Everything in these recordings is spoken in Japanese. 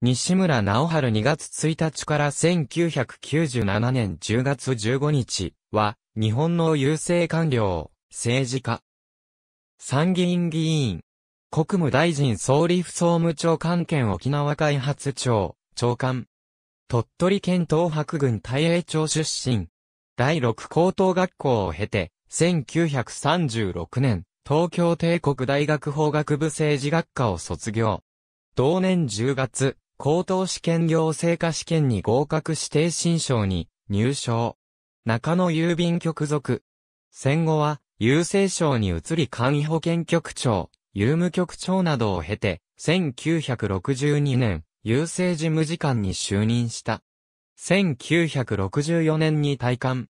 西村直春2月1日から1997年10月15日は、日本の郵政官僚、政治家。参議院議員。国務大臣総理府総務長官兼沖縄開発庁、長官。鳥取県東白郡大英町出身。第六高等学校を経て、1936年、東京帝国大学法学部政治学科を卒業。同年10月、高等試験行政科試験に合格指定新賞に入賞。中野郵便局属。戦後は、郵政省に移り簡易保健局長、郵務局長などを経て、1962年、郵政事務次官に就任した。1964年に退官。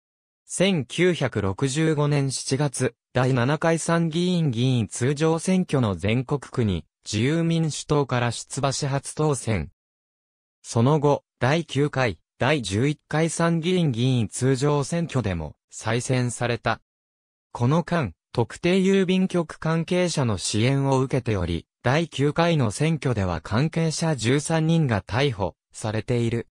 1965年7月、第7回参議院議員通常選挙の全国区に、自由民主党から出馬し初当選。その後、第9回、第11回参議院議員通常選挙でも再選された。この間、特定郵便局関係者の支援を受けており、第9回の選挙では関係者13人が逮捕されている。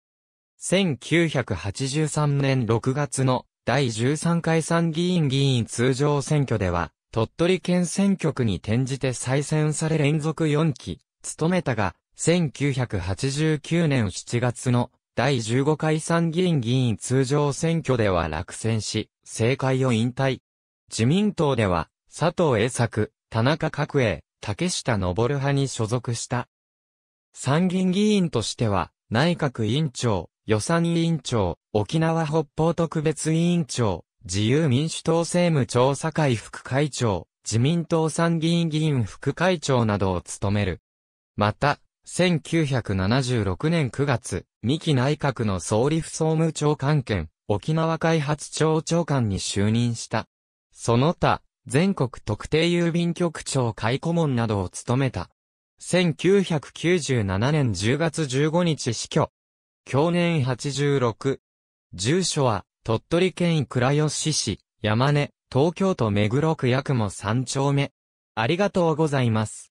1983年6月の第13回参議院議員通常選挙では、鳥取県選挙区に転じて再選され連続4期、務めたが、1989年7月の第15回参議院議員通常選挙では落選し、政界を引退。自民党では、佐藤栄作、田中角栄、竹下登派に所属した。参議院議員としては、内閣委員長、予算委員長、沖縄北方特別委員長、自由民主党政務調査会副会長、自民党参議院議員副会長などを務める。また、1976年9月、三木内閣の総理府総務長官兼、沖縄開発庁長官に就任した。その他、全国特定郵便局長会顧問などを務めた。1997年10月15日死去。去年86。住所は、鳥取県倉吉市、山根、東京都目黒区八雲3丁目。ありがとうございます。